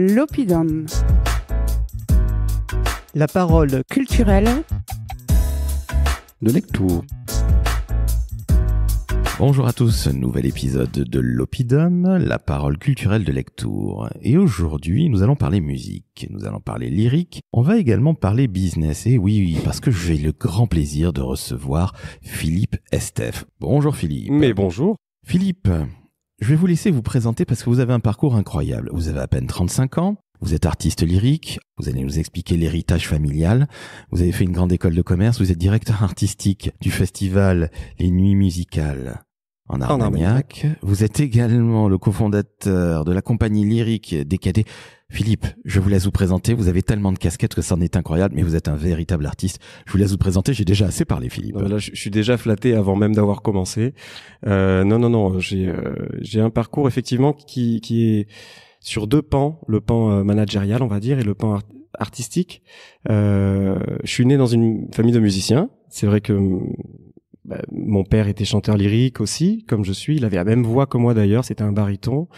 l'Opidum. La parole culturelle de Lectour. Bonjour à tous, nouvel épisode de l'Opidum, la parole culturelle de Lectour. Et aujourd'hui, nous allons parler musique, nous allons parler lyrique, on va également parler business. Et oui, oui, parce que j'ai le grand plaisir de recevoir Philippe Estef. Bonjour Philippe. Mais bonjour. Philippe, je vais vous laisser vous présenter parce que vous avez un parcours incroyable. Vous avez à peine 35 ans, vous êtes artiste lyrique, vous allez nous expliquer l'héritage familial, vous avez fait une grande école de commerce, vous êtes directeur artistique du festival Les Nuits Musicales en Armagnac. Vous êtes également le cofondateur de la compagnie lyrique Décadé. Philippe, je vous laisse vous présenter. Vous avez tellement de casquettes que ça en est incroyable, mais vous êtes un véritable artiste. Je vous laisse vous présenter. J'ai déjà assez parlé, Philippe. je, suis déjà flatté avant même d'avoir commencé. Euh, non, non, non. J'ai euh, j'ai un parcours effectivement qui est sur deux pans, le pan euh, managérial, on va dire, et le pan artistique. Euh, je suis né dans une famille de musiciens. C'est vrai que bah, mon père était chanteur lyrique aussi, comme je suis. Il avait la même voix que moi d'ailleurs. C'était un baryton.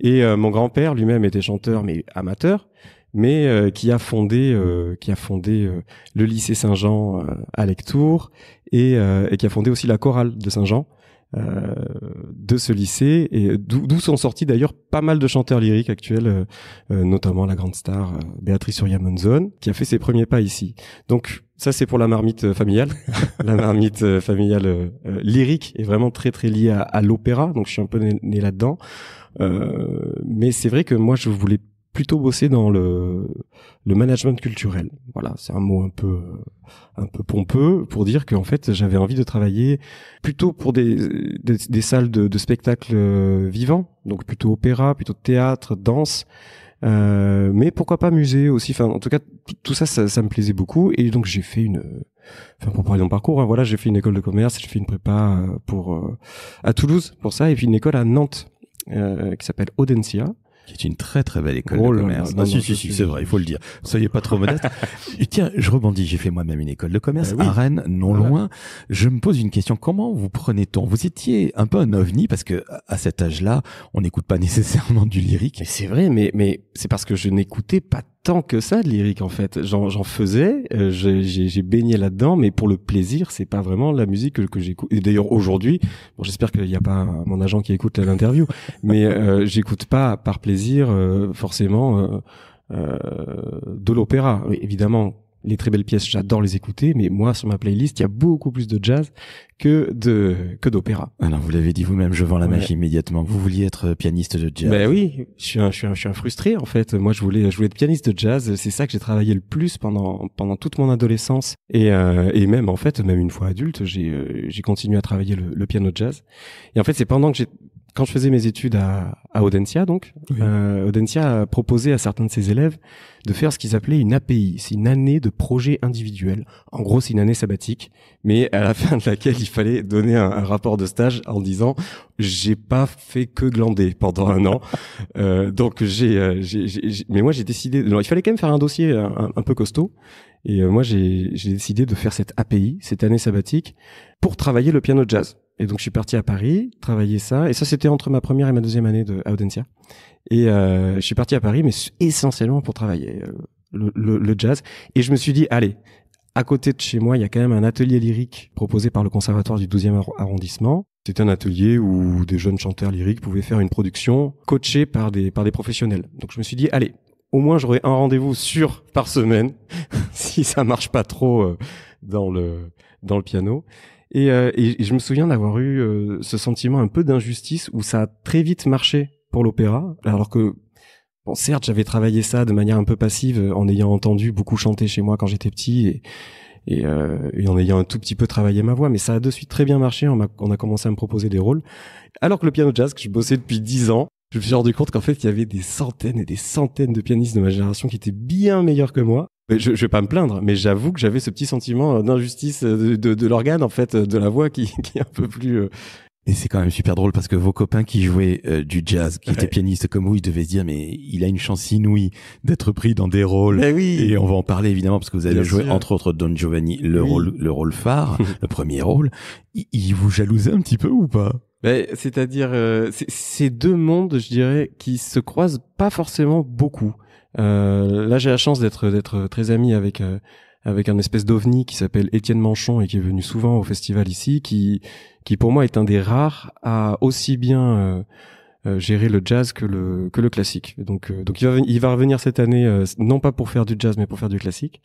Et euh, mon grand-père lui-même était chanteur, mais amateur, mais euh, qui a fondé, euh, qui a fondé le lycée Saint-Jean à Lectour et, qui a fondé aussi la chorale de Saint-Jean. Euh, de ce lycée et d'où sont sortis d'ailleurs pas mal de chanteurs lyriques actuels, euh, euh, notamment la grande star Béatrice Uriamonzon qui a fait ses premiers pas ici. Donc ça c'est pour la marmite familiale. la marmite familiale lyrique est vraiment très très liée à, l'opéra, donc je suis un peu né, là-dedans. mais c'est vrai que moi je voulais plutôt bosser dans le, le management culturel. Voilà, c'est un mot un peu un peu pompeux pour dire qu'en fait j'avais envie de travailler plutôt pour des des, salles de, de spectacles euh, vivants, donc plutôt opéra, plutôt théâtre, danse. Euh, mais pourquoi pas musée aussi enfin en tout cas tout ça, ça, me plaisait beaucoup et donc j'ai fait une enfin pour parler mon parcours hein, voilà j'ai fait une école de commerce j'ai fait une prépa euh, pour à Toulouse pour ça et puis une école à Nantes qui s'appelle Audencia qui est une très très belle école oh de commerce. Non, ah, c'est vrai, il faut le dire. Soyez pas trop modeste. Tiens, je rebondis, j'ai fait moi-même une école de commerce ben à Rennes, non loin. Je me pose une question, comment vous t on Vous étiez un peu un ovni parce que à cet âge-là, on n'écoute pas nécessairement du lyrique. C'est vrai, mais mais c'est parce que je n'écoutais pas tant que ça de lyrique en fait. J'en faisais, euh, j'ai baigné là-dedans, mais pour le plaisir, c'est pas vraiment la musique que, j'écoute. Et d'ailleurs aujourd'hui, j'espère qu'il n'y a pas mon agent qui écoute l'interview, mais euh, j'écoute pas par plaisir euh, forcément de l'opéra. évidemment, les très belles pièces, j'adore les écouter, mais moi, sur ma playlist, il y a beaucoup plus de jazz que de que d'opéra. Alors, vous l'avez dit vous-même, je vends la magie immédiatement. Vous vouliez être pianiste de jazz. Ben oui, je suis un, suis je frustré en fait. Moi, je voulais, je voulais être pianiste de jazz. C'est ça que j'ai travaillé le plus pendant pendant toute mon adolescence et euh, et même en fait, même une fois adulte, j'ai euh, j'ai continué à travailler le, le piano jazz. Et en fait, c'est pendant que j'ai quand je faisais mes études à, à Audencia, donc, euh, Audencia a proposé à certains de ses élèves de faire ce qu'ils appelaient une API. C'est une année de projet individuel. En gros, c'est une année sabbatique, mais à la fin de laquelle il fallait donner un, rapport de stage en disant j'ai pas fait que glander pendant un an. Euh, donc euh, j'ai, mais moi j'ai décidé. non il fallait quand même faire un dossier un peu costaud. Et euh, moi, j'ai décidé de faire cette API, cette année sabbatique, pour travailler le piano jazz. Et donc, je suis parti à Paris, travailler ça. Et ça, c'était entre ma première et ma deuxième année de Audencia. Et euh, je suis parti à Paris, mais essentiellement pour travailler euh, le, le, le jazz. Et je me suis dit, allez, à côté de chez moi, il y a quand même un atelier lyrique proposé par le conservatoire du 12e arrondissement. C'était un atelier où des jeunes chanteurs lyriques pouvaient faire une production coachée par des, par des professionnels. Donc je me suis dit, allez, au moins j'aurai un rendez-vous sûr par semaine si ça marche pas trop euh, dans le dans le piano. Et, euh, je me souviens d'avoir eu euh, ce sentiment un peu d'injustice où ça a très vite marché pour l'opéra, alors que bon, certes j'avais travaillé ça de manière un peu passive en ayant entendu beaucoup chanter chez moi quand j'étais petit et, en ayant un tout petit peu travaillé ma voix, mais ça a de suite très bien marché. On a, on a commencé à me proposer des rôles, alors que le piano jazz que je bossais depuis dix ans je me suis rendu compte qu'en fait, il y avait des centaines et des centaines de pianistes de ma génération qui étaient bien meilleurs que moi. Je, je vais pas me plaindre, mais j'avoue que j'avais ce petit sentiment d'injustice euh, de, l'organe, en fait, euh, de la voix qui, est un peu plus... Mais euh. Et c'est quand même super drôle parce que vos copains qui jouaient du jazz, qui étaient pianistes comme vous, ils devaient se dire mais il a une chance inouïe d'être pris dans des rôles. oui. Et on va en parler évidemment parce que vous avez joué entre autres Don Giovanni, le rôle le rôle phare, le premier rôle. il vous jalousait un petit peu ou pas bah, c'est-à-dire, euh, ces deux mondes, je dirais, qui se croisent pas forcément beaucoup. Euh, là, j'ai la chance d'être d'être très ami avec euh, avec un espèce d'ovni qui s'appelle Étienne Manchon et qui est venu souvent au festival ici, qui qui pour moi est un des rares à aussi bien euh, gérer le jazz que le que le classique. Donc donc il va il va revenir cette année non pas pour faire du jazz mais pour faire du classique.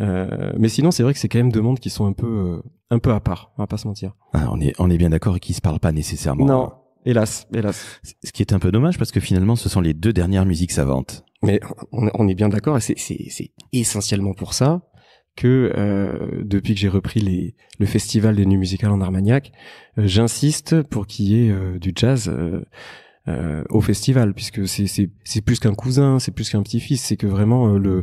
Euh, mais sinon, c'est vrai que c'est quand même deux mondes qui sont un peu, euh, un peu à part. On va pas se mentir. Ah, on est, on est bien d'accord et qui se parlent pas nécessairement. Non, hélas, hélas. Ce qui est un peu dommage parce que finalement, ce sont les deux dernières musiques savantes. Mais on, est bien d'accord et c'est, c'est, essentiellement pour ça que euh, depuis que j'ai repris les, le festival des nuits musicales en Armagnac, euh, j'insiste pour qu'il y ait du jazz. Euh, au festival puisque c'est plus qu'un cousin c'est plus qu'un petit-fils c'est que vraiment le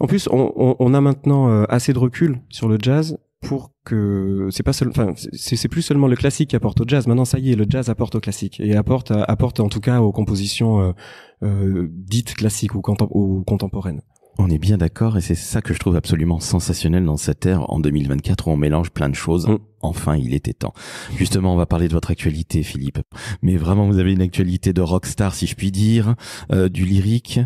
en plus, on, a maintenant euh, assez de recul sur le jazz pour que c'est pas enfin c'est plus seulement le classique qui apporte au jazz. Maintenant, ça y est, le jazz apporte au classique et apporte euh, apporte en tout cas aux compositions euh, dites classiques ou, contemporaines. On est bien d'accord et c'est ça que je trouve absolument sensationnel dans cette ère en 2024 où on mélange plein de choses. Mm. Enfin, il était temps. Justement, on va parler de votre actualité, Philippe. Mais vraiment, vous avez une actualité de rockstar, si je puis dire, du lyrique,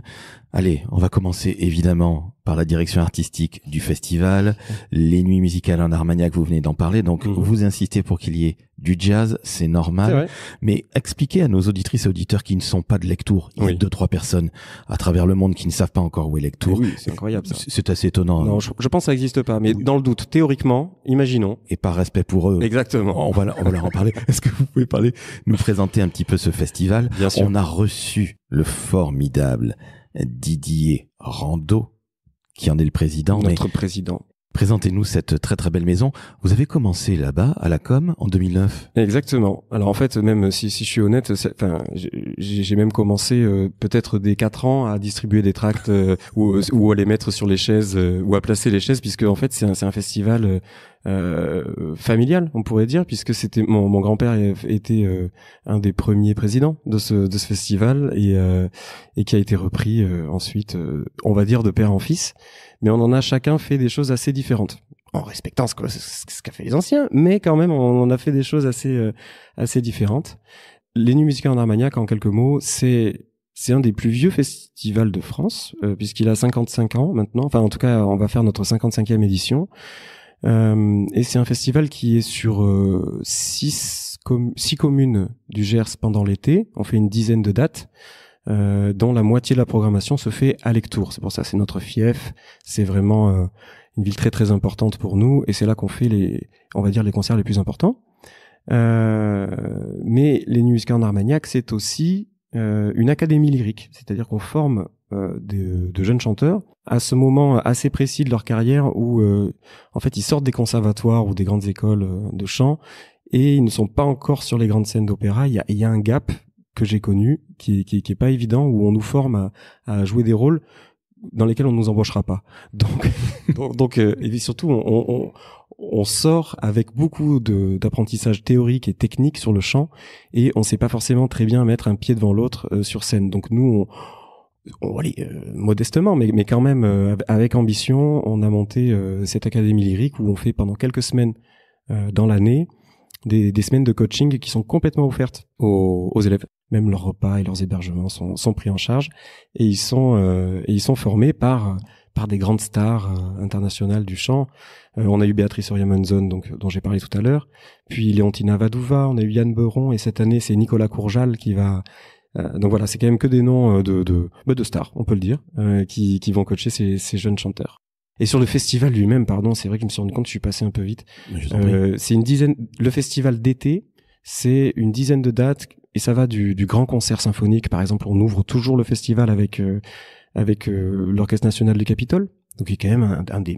Allez, on va commencer évidemment par la direction artistique du festival, les nuits musicales en Armagnac, vous venez d'en parler, donc mhm. vous insistez pour qu'il y ait du jazz, c'est normal, mais expliquez à nos auditrices et auditeurs qui ne sont pas de Lectour, il y a deux trois personnes à travers le monde qui ne savent pas encore où est Lectour. Oui, c'est incroyable C'est assez étonnant. Non, hein. je, pense que ça n'existe pas, mais dans le doute, théoriquement, imaginons. Et par respect pour eux. Exactement. On va, on leur en parler. Est-ce que vous pouvez parler, nous présenter un petit peu ce festival Bien sûr. On a reçu le formidable Didier Rando, qui en est le président. Notre président. Présentez-nous cette très très belle maison. Vous avez commencé là-bas à la com en 2009. Exactement. Alors en fait, même si, si je suis honnête, enfin, j'ai même commencé euh, peut-être dès 4 ans à distribuer des tracts euh, ou, ou, à les mettre sur les chaises euh, ou à placer les chaises, puisque en fait c'est un, un, festival euh, familial on pourrait dire, puisque c'était mon, grand-père était euh, un des premiers présidents de ce, festival euh, et, qui a été repris ensuite, on va dire, de père en fils. Mais on en a chacun fait des choses assez différentes, en respectant ce, qu'ont ce, qu'a fait les anciens, mais quand même, on en a fait des choses assez, assez différentes. Les Nuits musicales en Armagnac, en quelques mots, c'est c'est un des plus vieux festivals de France, puisqu'il a 55 ans maintenant. Enfin, en tout cas, on va faire notre 55e édition. Euh, et c'est un festival qui est sur euh, six, communes du Gers pendant l'été. On fait une dizaine de dates. Euh, dont la moitié de la programmation se fait à Lectour. C'est pour ça, c'est notre fief. C'est vraiment une ville très très importante pour nous, et c'est là qu'on fait les, on va dire les concerts les plus importants. mais les Nuits en Armagnac, c'est aussi une académie lyrique, c'est-à-dire qu'on forme euh, euh, de, jeunes chanteurs à ce moment assez précis de leur carrière où euh, en fait ils sortent des conservatoires ou des grandes écoles de chant et ils ne sont pas encore sur les grandes scènes d'opéra. Il y a, un gap que j'ai connu qui, qui, est pas évident où on nous forme à, jouer des rôles dans lesquels on ne nous embauchera pas. Donc, donc, euh, surtout, on, sort avec beaucoup d'apprentissage théorique et technique sur le chant et on sait pas forcément très bien mettre un pied devant l'autre sur scène. Donc nous, on, Oh, euh, modestement, mais, mais quand même euh, avec ambition, on a monté euh, cette académie lyrique où on fait pendant quelques semaines dans l'année des, des, semaines de coaching qui sont complètement offertes aux, élèves. Même leurs repas et leurs hébergements sont, sont pris en charge et ils sont et ils sont formés par par des grandes stars internationales du chant. on a eu Béatrice Oriamonzon, donc dont j'ai parlé tout à l'heure, puis Léontina Vadouva, on a eu Yann Beron et cette année c'est Nicolas Courjal qui va euh, donc voilà, c'est quand même que des noms euh, de, de, bah, de stars, on peut le dire, euh, qui, qui vont coacher ces, ces jeunes chanteurs. Et sur le festival lui-même, pardon, c'est vrai que je me suis rendu compte, je suis passé un peu vite. c'est une dizaine. Le festival d'été, c'est une dizaine de dates et ça va du, grand concert symphonique, par exemple. On ouvre toujours le festival avec avec l'orchestre national du Capitole, donc qui est quand même un, des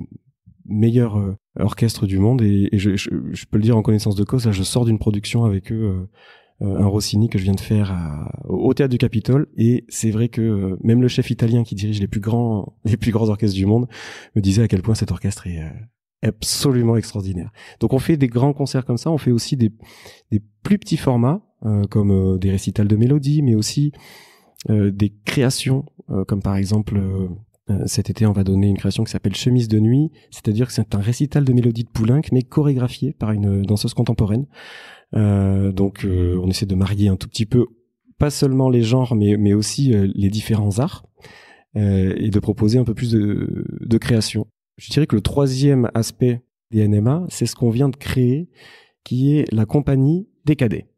meilleurs orchestres du monde. Et, je, je, peux le dire en connaissance de cause, là, je sors d'une production avec eux euh, un Rossini que je viens de faire au théâtre du Capitole et c'est vrai que euh, même le chef italien qui dirige les plus grands les plus grands orchestres du monde me disait à quel point cet orchestre est euh, absolument extraordinaire. Donc on fait des grands concerts comme ça, on fait aussi des, plus petits formats comme des récitals de mélodies, mais aussi des créations comme par exemple cet été, on va donner une création qui s'appelle Chemise de nuit, c'est-à-dire que c'est un récital de mélodies de Poulenc, mais chorégraphié par une danseuse contemporaine. Euh, donc euh, on essaie de marier un tout petit peu, pas seulement les genres, mais, mais aussi euh, les différents arts, et de proposer un peu plus de, de création. Je dirais que le troisième aspect des NMA, c'est ce qu'on vient de créer, qui est la compagnie des cadets.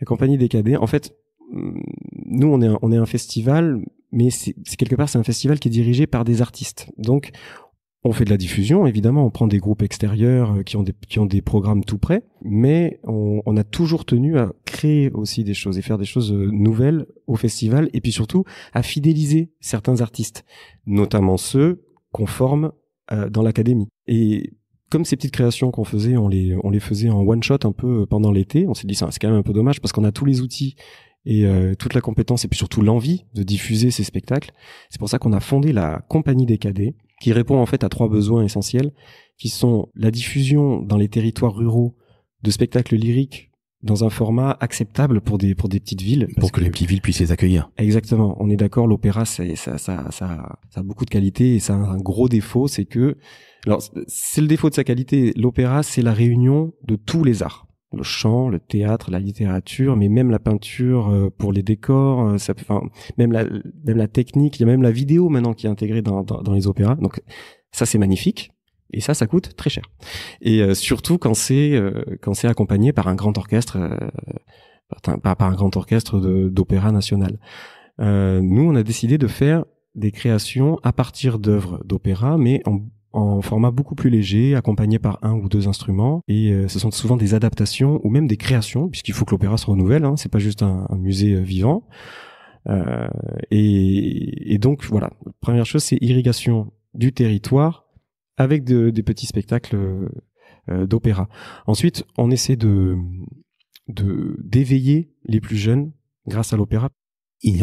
La compagnie des cadets, en fait, mm, nous, on est un, on est un festival, mais c'est quelque part, c'est un festival qui est dirigé par des artistes. Donc, on fait de la diffusion, évidemment, on prend des groupes extérieurs euh, qui ont des, qui ont des programmes tout prêts, mais on, a toujours tenu à créer aussi des choses et faire des choses euh, nouvelles au festival, et puis surtout à fidéliser certains artistes, notamment ceux qu'on forme euh, dans l'académie. Et comme ces petites créations qu'on faisait, on les, on les faisait en one shot un peu pendant l'été, on s'est dit, c'est quand même un peu dommage parce qu'on a tous les outils et toute la compétence et puis surtout l'envie de diffuser ces spectacles. C'est pour ça qu'on a fondé la Compagnie des Cadets, qui répond en fait à trois besoins essentiels, qui sont la diffusion dans les territoires ruraux de spectacles lyriques dans un format acceptable pour des pour des petites villes pour que, les petites villes puissent les accueillir exactement on est d'accord l'opéra ça ça a beaucoup de qualité et ça a un gros défaut c'est que alors c'est le défaut de sa qualité l'opéra c'est la réunion de tous les arts le chant, le théâtre, la littérature, mais même la peinture euh, pour les décors, euh, ça, même la même la technique, il y a même la vidéo maintenant qui est intégrée dans, dans, les opéras. Donc ça c'est magnifique. Et ça, ça coûte très cher. Et euh, surtout quand c'est quand c'est accompagné par un grand orchestre, par, par, un grand orchestre d'opéra national. nous, on a décidé de faire des créations à partir d'œuvres d'opéra, mais en, en format beaucoup plus léger, accompagné par un ou deux instruments. Et euh, ce sont souvent des adaptations ou même des créations, puisqu'il faut que l'opéra se renouvelle. Hein, c'est pas juste un, musée euh, vivant. Euh, et, donc voilà, première chose, c'est irrigation du territoire avec des petits spectacles d'opéra. Ensuite, on essaie de d'éveiller les plus jeunes grâce à l'opéra.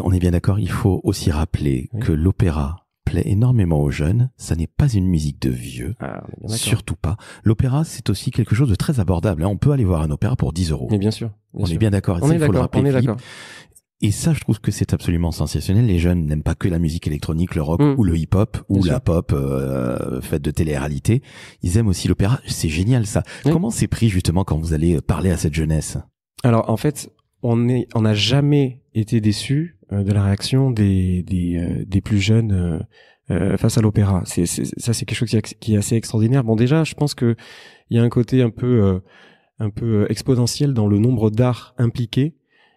On est bien d'accord, il faut aussi rappeler que l'opéra plaît énormément aux jeunes. Ça n'est pas une musique de vieux, ah, surtout pas. L'opéra, c'est aussi quelque chose de très abordable. Hein. On peut aller voir un opéra pour 10 euros. Mais bien sûr. on est bien d'accord. On, est Et ça, je trouve que c'est absolument sensationnel. Les jeunes n'aiment pas que la musique électronique, le rock mm. ou le hip-hop ou la pop euh, faite de télé-réalité. Ils aiment aussi l'opéra. C'est génial ça. Comment c'est pris justement quand vous allez parler à cette jeunesse Alors en fait, on on n'a jamais été déçu euh, de la réaction des, des, euh, plus jeunes euh, face à l'opéra. C'est, ça, c'est quelque chose qui, est assez extraordinaire. Bon, déjà, je pense que y a un côté un peu, un peu exponentiel dans le nombre d'arts impliqués.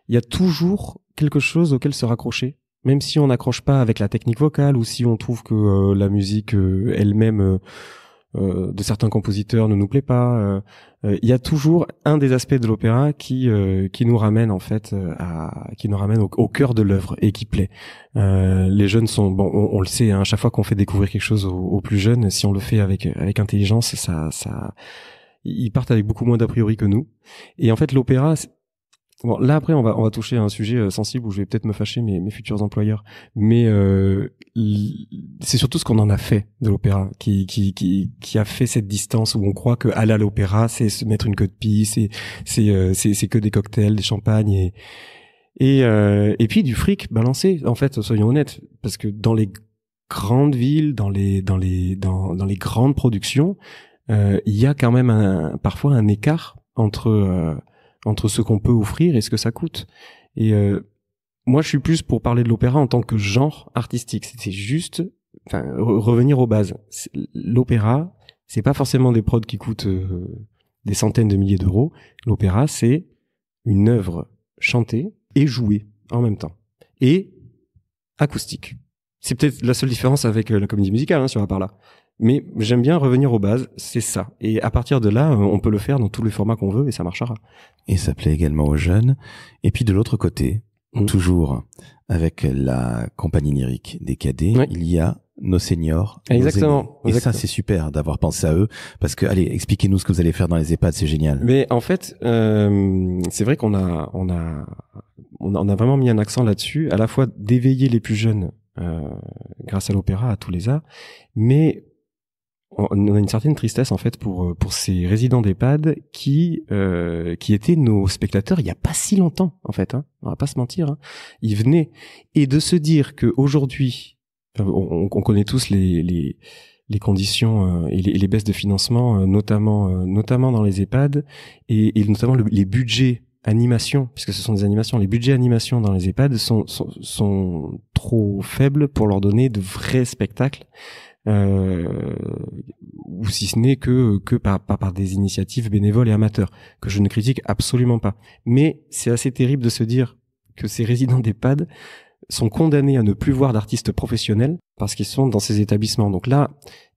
Il y a toujours quelque chose auquel se raccrocher même si on n'accroche pas avec la technique vocale ou si on trouve que la musique elle-même euh, de certains compositeurs ne nous plaît pas. Euh, euh, il y a toujours un des aspects de l'opéra qui qui nous ramène en fait à qui nous ramène au, cœur de l'œuvre et qui plaît. les jeunes sont bon, on, le sait. à hein, chaque fois qu'on fait découvrir quelque chose aux, plus jeunes, si on le fait avec avec intelligence, ça ça ils partent avec beaucoup moins d'a priori que nous. Et en fait, l'opéra, Bon, là après, on va on va toucher à un sujet euh, sensible où je vais peut-être me fâcher mes, futurs employeurs, mais euh, c'est surtout ce qu'on en a fait de l'opéra qui, qui qui qui a fait cette distance où on croit que aller à l'opéra, c'est se mettre une queue de pisse, c'est euh, c'est c'est que des cocktails, des champagnes et et et puis du fric balancé. En fait, soyons honnêtes, parce que dans les grandes villes, dans les dans les dans les grandes productions, il y a quand même un, parfois un écart entre entre ce qu'on peut offrir et ce que ça coûte. Et euh, moi, je suis plus pour parler de l'opéra en tant que genre artistique. C'est juste, enfin, revenir aux bases. L'opéra, c'est pas forcément des prods qui coûtent euh, des centaines de milliers d'euros. L'opéra, c'est une œuvre chantée et jouée en même temps et acoustique. C'est peut-être la seule différence avec euh, la comédie musicale hein, sur la part là. Mais j'aime bien revenir aux bases, c'est ça. Et à partir de là, euh, on peut le faire dans tous les formats qu'on veut et ça marchera. Et ça plaît également aux jeunes. Et puis de l'autre côté, mm. toujours avec la compagnie lyrique des cadets, il y a nos seniors. Exactement. et ça, c'est super d'avoir pensé à eux, parce que, allez, expliquez-nous ce que vous allez faire dans les EHPAD, c'est génial. Mais en fait, euh, c'est vrai qu'on a, a, on a, on a vraiment mis un accent là-dessus, à la fois d'éveiller les plus jeunes euh, grâce à l'opéra, à tous les arts, mais on a une certaine tristesse en fait pour euh, pour ces résidents d'EHPAD qui euh, qui étaient nos spectateurs il y a pas si longtemps en fait hein, on va pas se mentir hein. ils venaient et de se dire que aujourd'hui euh, on, connaît tous les les, conditions et, les, baisses de financement notamment notamment dans les EHPAD et, notamment les budgets animation, puisque ce sont des animations, les budgets animations dans les EHPAD sont, sont, sont trop faibles pour leur donner de vrais spectacles euh, ou si ce n'est que que par, par, des initiatives bénévoles et amateurs que je ne critique absolument pas. Mais c'est assez terrible de se dire que ces résidents des d'EHPAD sont condamnés à ne plus voir d'artistes professionnels parce qu'ils sont dans ces établissements. Donc là,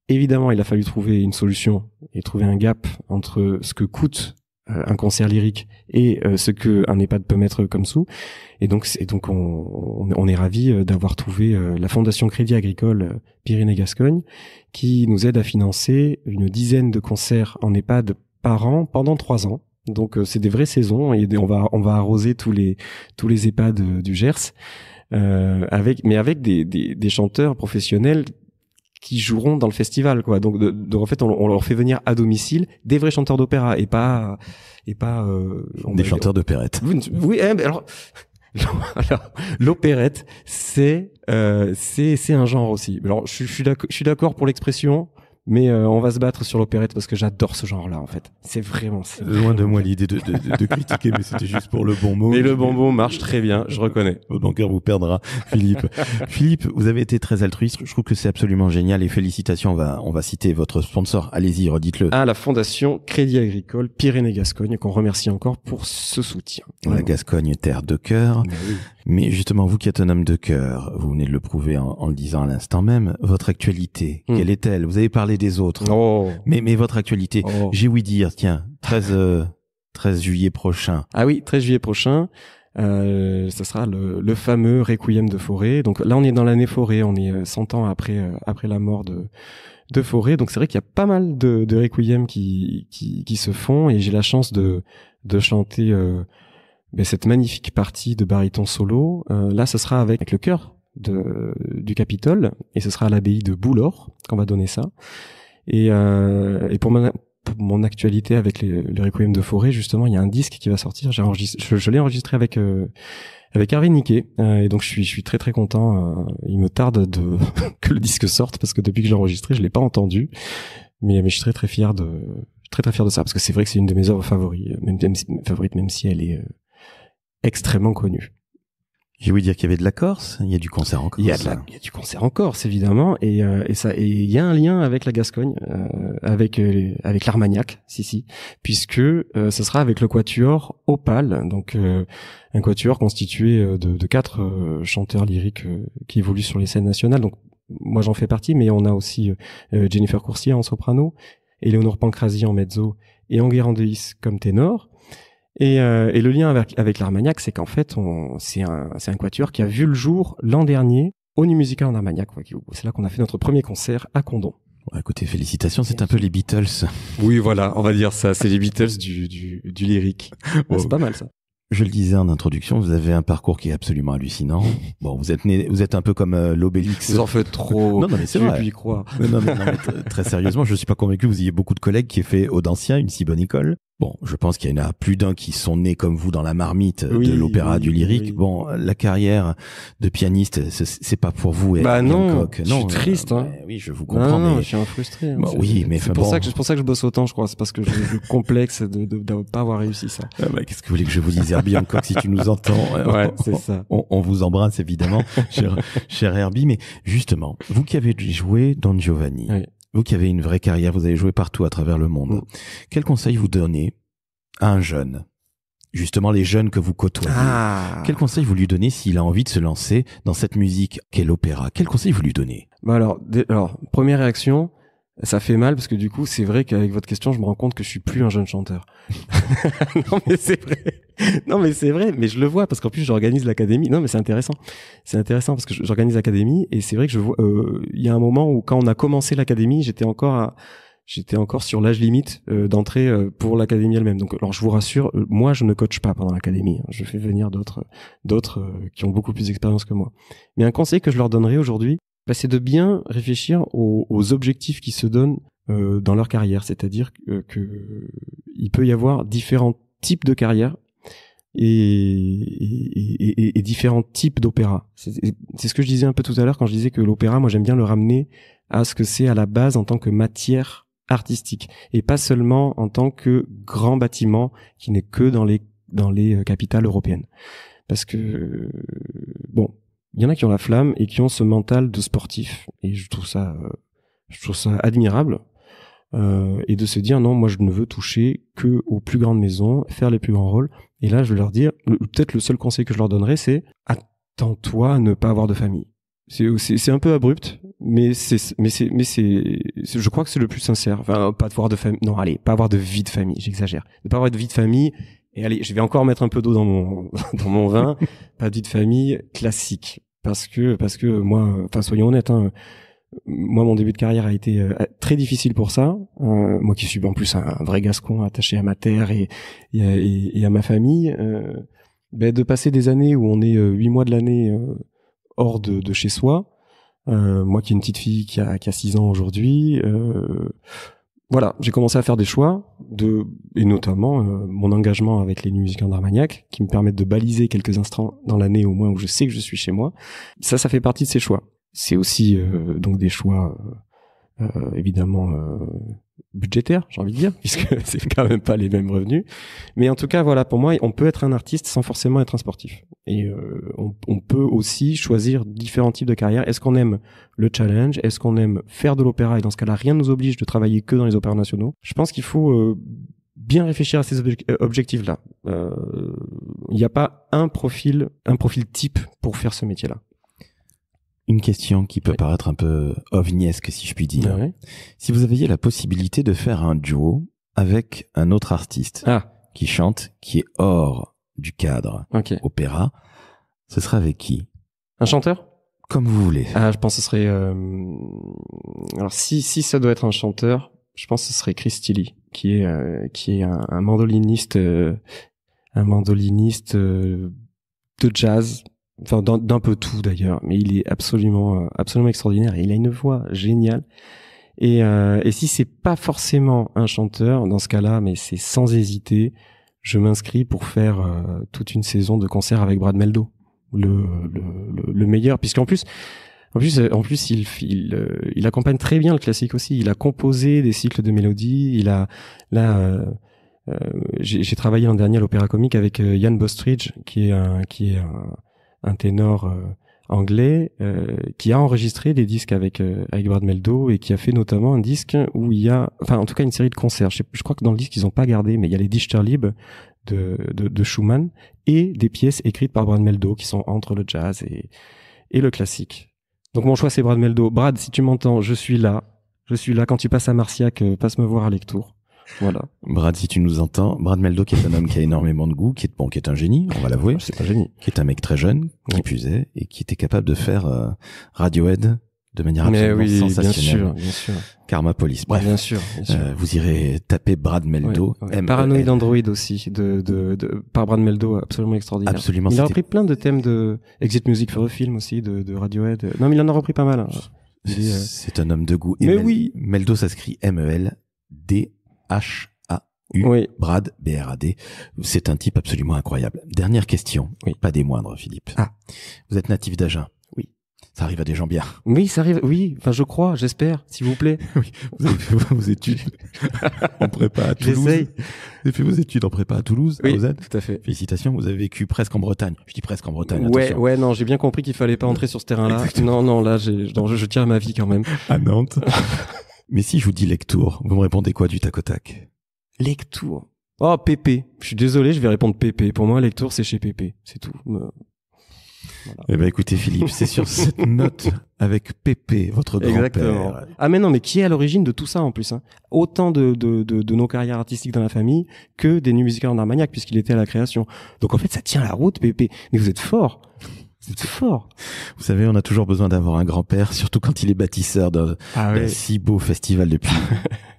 évidemment, il a fallu trouver une solution et trouver un gap entre ce que coûte euh, un concert lyrique et euh, ce que un EHPAD peut mettre comme sous. Et donc, et donc on, on est ravi euh, d'avoir trouvé la Fondation Crédit Agricole Pyrénées-Gascogne qui nous aide à financer une dizaine de concerts en EHPAD par an pendant trois ans. Donc c'est des vraies saisons et on va on va arroser tous les tous les EHPAD du Gers. avec mais avec des, des, des, chanteurs professionnels qui joueront dans le festival quoi donc, de, en fait on, on, leur fait venir à domicile des vrais chanteurs d'opéra et pas et pas euh, des chanteurs d'opérette oui, oui eh, mais alors l'opérette c'est euh, c'est c'est un genre aussi alors je, suis je suis d'accord pour l'expression mais euh, on va se battre sur l'opérette parce que j'adore ce genre-là, en fait. C'est vraiment. Loin de moi l'idée de, de, de, critiquer, mais c'était juste pour le bon mot. Mais le bon mot marche très bien, je reconnais. Votre cœur vous perdra, Philippe. Philippe, vous avez été très altruiste. Je trouve que c'est absolument génial et félicitations. On va, on va citer votre sponsor. Allez-y, redites-le. À ah, la Fondation Crédit Agricole Pyrénées-Gascogne, qu'on remercie encore pour ce soutien. La Gascogne, terre de cœur. Mais, justement, vous qui êtes un homme de cœur, vous venez de le prouver en, en le disant à l'instant même, votre actualité, hmm. quelle est-elle Vous avez parlé des autres. Oh. Mais, votre actualité. Oh. J'ai ouï dire, tiens, 13, euh, juillet prochain. Ah oui, 13 juillet prochain. ce euh, sera le, fameux Requiem de Forêt. Donc là, on est dans l'année Forêt, on est 100 euh, ans après, après la mort de, de Forêt. Donc c'est vrai qu'il y a pas mal de, Requiem qui, qui, se font et j'ai la chance de, chanter ben, cette magnifique partie de baryton solo. là, ce sera avec, avec le chœur de, du Capitole, et ce sera à l'abbaye de Boulor qu'on va donner ça. Et, euh, pour, mon actualité avec le Requiem de Forêt, justement, il y a un disque qui va sortir. J'ai je, l'ai enregistré avec euh, avec Niquet, euh, et donc je suis je suis très très content. Euh, il me tarde de que le disque sorte parce que depuis que j'ai enregistré, je l'ai pas entendu, mais je suis très très fier de très très fier de ça parce que c'est vrai que c'est une de mes œuvres favoris, même, favorites, même si elle est extrêmement connue. J'ai voulu dire qu'il y avait de la Corse, il y a du concert en Corse. Il y a, du concert en Corse, évidemment, euh, et, ça, et il y a un lien avec la Gascogne, euh, avec euh, avec l'Armagnac, si si, puisque ce sera avec le quatuor Opal, donc un quatuor constitué de, quatre chanteurs lyriques qui évoluent sur les scènes nationales. Donc moi j'en fais partie, mais on a aussi Jennifer Coursier en soprano, Eleonore Pancrasi en mezzo et Enguerrand comme ténor. Et, euh, et, le lien avec, avec l'Armagnac, c'est qu'en fait, c'est un, un, quatuor qui a vu le jour l'an dernier au Nu Musical en Armagnac. C'est là qu'on a fait notre premier concert à Condon. écoutez, félicitations, c'est un peu les Beatles. Oui, voilà, on va dire ça, c'est les Beatles du, du, du lyrique. C'est pas mal ça. Je le disais en introduction, vous avez un parcours qui est absolument hallucinant. Bon, vous êtes né, vous êtes un peu comme euh, l'Obélix. Vous en faites trop. non, non, mais c'est vrai. y croire. Non, très sérieusement, je suis pas convaincu que vous ayez beaucoup de collègues qui aient fait Audancien, une si bonne école. Bon, je pense qu'il y en a plus d'un qui sont nés comme vous dans la marmite de l'opéra du lyrique. Bon, la carrière de pianiste, c'est pas pour vous. Et bah non, je suis triste. Euh, hein. bah oui, je vous comprends. mais... je suis un frustré. Hein, bah oui, mais c'est pour ça que pour ça que je bosse autant, je crois. C'est parce que je suis complexe de ne pas avoir réussi ça. Ah bah, qu'est-ce que vous voulez que je vous dise, Herbie Hancock, si tu nous entends euh, ça. On, vous embrasse évidemment, cher, cher Herbie. Mais justement, vous qui avez joué dans Giovanni vous qui avez une vraie carrière, vous avez joué partout à travers le monde, mm. quel conseil vous donnez à un jeune Justement, les jeunes que vous côtoyez. Ah. Quel conseil vous lui donnez s'il a envie de se lancer dans cette musique qu'est l'opéra Quel conseil vous lui donnez bah alors, alors, première réaction, ça fait mal parce que du coup, c'est vrai qu'avec votre question, je me rends compte que je suis plus un jeune chanteur. non mais c'est vrai. non, mais c'est vrai, mais je le vois parce qu'en plus j'organise l'académie. Non, mais c'est intéressant. C'est intéressant parce que j'organise l'académie et c'est vrai que je vois. Euh, il y a un moment où quand on a commencé l'académie, j'étais encore à, j'étais encore sur l'âge limite euh, d'entrée euh, pour l'académie elle-même. Donc, alors je vous rassure, moi je ne coach pas pendant l'académie. Hein. Je fais venir d'autres, d'autres qui ont beaucoup plus d'expérience que moi. Mais un conseil que je leur donnerai aujourd'hui, bah, c'est de bien réfléchir aux, objectifs qui se donnent dans leur carrière. C'est-à-dire qu'il que, il peut y avoir différents types de carrières et, et, et, et différents types d'opéra. C'est ce que je disais un peu tout à l'heure quand je disais que l'opéra, moi j'aime bien le ramener à ce que c'est à la base en tant que matière artistique et pas seulement en tant que grand bâtiment qui n'est que dans les dans les euh, capitales européennes. Parce que bon, il y en a qui ont la flamme et qui ont ce mental de sportif et je trouve ça euh, je trouve ça admirable euh, et de se dire non, moi je ne veux toucher que aux plus grandes maisons, faire les plus grands rôles. Et là, je vais leur dire, peut-être le seul conseil que je leur donnerais, c'est attends-toi à ne pas avoir de famille. C'est un peu abrupt, mais c'est mais c'est mais c'est je crois que c'est le plus sincère. Enfin, pas voir de famille. Non, allez, pas avoir de vie de famille. J'exagère. Ne pas avoir de vie de famille. Et allez, je vais encore mettre un peu d'eau dans mon dans mon vin. pas de vie de famille classique, parce que parce que moi, enfin soyons honnêtes. Hein, moi, mon début de carrière a été euh, très difficile pour ça. Euh, moi qui suis en plus un, vrai gascon attaché à ma terre et, à, ma famille, euh, ben, de passer des années où on est huit mois de l'année hors de, chez soi, moi qui ai une petite fille qui a, six ans aujourd'hui, voilà, j'ai commencé à faire des choix, de, et notamment mon engagement avec les musiciens d'Armagnac, qui me permettent de baliser quelques instants dans l'année au moins où je sais que je suis chez moi. Ça, ça fait partie de ces choix c'est aussi euh, donc des choix euh, euh, évidemment budgétaires, j'ai envie de dire, puisque c'est quand même pas les mêmes revenus. Mais en tout cas, voilà, pour moi, on peut être un artiste sans forcément être un sportif. Et on, peut aussi choisir différents types de carrières. Est-ce qu'on aime le challenge Est-ce qu'on aime faire de l'opéra Et dans ce cas-là, rien ne nous oblige de travailler que dans les opéras nationaux. Je pense qu'il faut bien réfléchir à ces objectifs-là. Il n'y a pas un profil, un profil type pour faire ce métier-là. Une question qui peut paraître un peu ovniesque, si je puis dire. Si vous aviez la possibilité de faire un duo avec un autre artiste ah. qui chante, qui est hors du cadre opéra, ce serait avec qui Un chanteur Comme vous voulez. Ah, je pense que ce serait. Euh, alors, si, si ça doit être un chanteur, je pense que ce serait Chris Tilly, qui est, euh, qui est un, mandoliniste, un mandoliniste euh, de jazz enfin d'un peu tout d'ailleurs, mais il est absolument euh, absolument extraordinaire il a une voix géniale. Et, euh, et si c'est pas forcément un chanteur dans ce cas-là, mais c'est sans hésiter, je m'inscris pour faire euh, toute une saison de concert avec Brad Meldo, le le, le, meilleur, puisqu'en plus en plus, en plus, il, il, accompagne très bien le classique aussi. Il a composé des cycles de mélodies. Il a là, j'ai travaillé l'an dernier à l'Opéra Comique avec Yann Bostridge, qui est un, qui est un, un ténor euh, anglais euh, qui a enregistré des disques avec euh, avec Brad Meldo et qui a fait notamment un disque où il y a enfin en tout cas une série de concerts je, crois que dans le disque ils ont pas gardé mais il y a les Dichterlieb de, de, de Schumann et des pièces écrites par Brad Meldo qui sont entre le jazz et et le classique donc mon choix c'est Brad Meldo Brad si tu m'entends je suis là je suis là quand tu passes à Marciac passe me voir à Lectour voilà. Brad, si tu nous entends, Brad qui est un homme qui a énormément de goût, qui est bon, qui est un génie, on va l'avouer. C'est un génie. Qui est un mec très jeune, qui et qui était capable de faire euh, Radiohead de manière absolument sensationnelle. Bien sûr, bien Karma Police. bien sûr. Euh, vous irez taper Brad Meldo. Paranoid e Android aussi, de, par Brad Meldo, absolument extraordinaire. Absolument. Il a repris plein de thèmes de Exit Music for Film aussi, de, de Radiohead. Non, mais il en a repris pas mal. Hein. C'est un homme de goût. Et mais e oui. Meldo s'inscrit M-E-L-D H oui. Brad, B-R-A-D. C'est un type absolument incroyable. Dernière question. Pas des moindres, Philippe. Ah. Vous êtes natif d'Agen. Oui. Ça arrive à des gens bien. Oui, ça arrive. Oui. Enfin, je crois, j'espère, s'il vous plaît. Vous avez fait vos études en prépa à Toulouse. J'essaye. Vous avez fait vos études en prépa à Toulouse, vous Tout à fait. Félicitations. Vous avez vécu presque en Bretagne. Je dis presque en Bretagne. Ouais, attention. ouais, non, j'ai bien compris qu'il fallait pas entrer sur ce terrain-là. Non, non, là, je, je tiens à ma vie quand même. À Nantes. Mais si je vous dis lectour, vous me répondez quoi du tac au tac Lectour. Oh, Pépé. Je suis désolé, je vais répondre Pépé. Pour moi, lectour, c'est chez Pépé. C'est tout. Euh, eh ben, écoutez, Philippe, c'est sur cette note avec Pépé, votre grand-père. Ah, mais non, mais qui est à l'origine de tout ça, en plus, hein Autant de, de, nos carrières artistiques dans la famille que des nuits musicales en Armagnac, puisqu'il était à la création. Donc, en fait, ça tient la route, PP. Mais vous êtes fort. C'est fort. Vous savez, on a toujours besoin d'avoir un grand-père, surtout quand il est bâtisseur ah d'un si beau festival depuis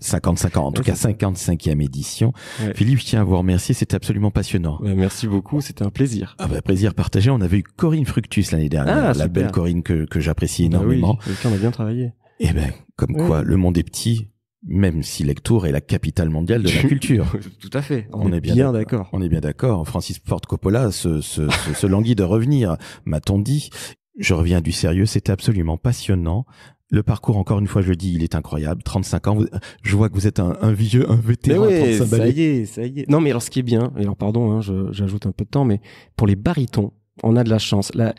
55 ans, en tout cas 55e édition. Philippe, je tiens à vous remercier, c'était absolument passionnant. merci beaucoup, c'était un plaisir. Ah bah, plaisir partagé, on avait eu Corinne Fructus l'année dernière, ah, la belle Corinne que, j'apprécie bah énormément. énormément. oui, on a bien travaillé. Eh ben, comme quoi, le monde est petit, même si Lectour est la capitale mondiale de la culture. Tout à fait. On, est bien, d'accord. On est bien d'accord. Francis Ford Coppola se, se, languit de revenir, m'a-t-on dit. Je reviens du sérieux, c'était absolument passionnant. Le parcours, encore une fois, je le dis, il est incroyable. 35 ans, je vois que vous êtes un, vieux, un vétéran. ouais, ça y est, ça y est. Non, mais alors ce qui est bien, et alors pardon, hein, j'ajoute un peu de temps, mais pour les baritons, on a de la chance. La,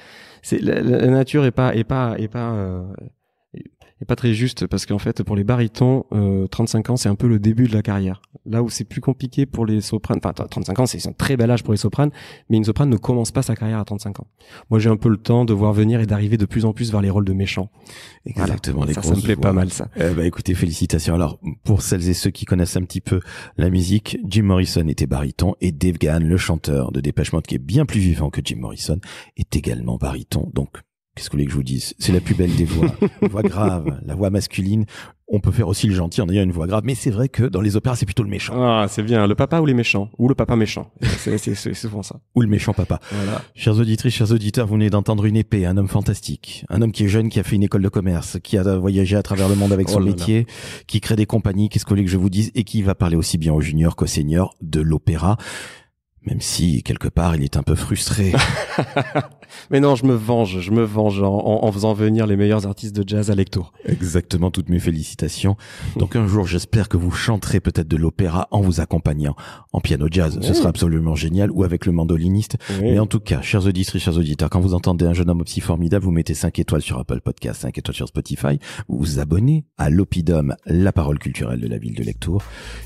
la, nature est pas, est pas, est pas. Euh, et pas très juste parce qu'en fait pour les barytons, 35 euh, ans c'est un peu le début de la carrière. Là où c'est plus compliqué pour les sopranes, enfin 35 ans c'est un très bel âge pour les sopranes, mais une soprane ne commence pas sa carrière à 35 ans. Moi j'ai un peu le temps de voir venir et d'arriver de plus en plus vers les rôles de méchants. Exactement. ça, me plaît pas mal ça. Eh ben, écoutez félicitations. Alors pour celles et ceux qui connaissent un petit peu la musique, Jim Morrison était baryton et Dave Gahan le chanteur de Dépêchement qui est bien plus vivant que Jim Morrison est également baryton. Donc Qu'est-ce que vous voulez que je vous dise C'est la plus belle des voix, voix grave, la voix masculine. On peut faire aussi le gentil en ayant une voix grave, mais c'est vrai que dans les opéras, c'est plutôt le méchant. Ah, c'est bien, le papa ou les méchants, ou le papa méchant. C'est souvent ça. ou le méchant papa. Voilà. Chers auditrices, chers auditeurs, vous venez d'entendre une épée, un homme fantastique, un homme qui est jeune, qui a fait une école de commerce, qui a voyagé à travers le monde avec oh son métier, qui crée des compagnies, qu'est-ce que vous voulez que je vous dise, et qui va parler aussi bien aux juniors qu'aux seniors de l'opéra même si quelque part il est un peu frustré. Mais non, je me venge, je me venge en, en, faisant venir les meilleurs artistes de jazz à Lectour. Exactement, toutes mes félicitations. Donc un jour, j'espère que vous chanterez peut-être de l'opéra en vous accompagnant en piano jazz. Ce mmh. sera absolument génial ou avec le mandoliniste. Mais en tout cas, chers auditeurs, chers auditeurs, quand vous entendez un jeune homme aussi formidable, vous mettez 5 étoiles sur Apple Podcast, 5 étoiles sur Spotify, vous vous abonnez à l'Opidum, la parole culturelle de la ville de Lectour.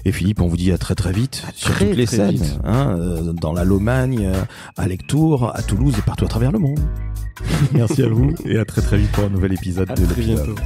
Et Philippe, on vous dit à très très vite sur toutes les scènes, hein, euh, dans la Lomagne, euh, à Lectour, à Toulouse et partout à travers le monde. Merci à vous et à très très vite pour un nouvel épisode de l'épisode.